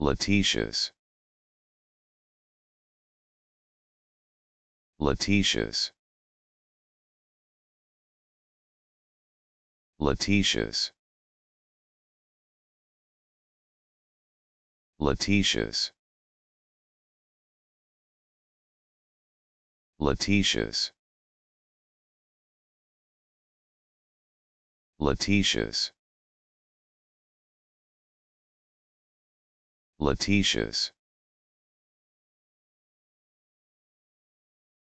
Letitia's. Letitia's. Letitia's. Letitia's. Letitia's. Letitia's. Letitia's.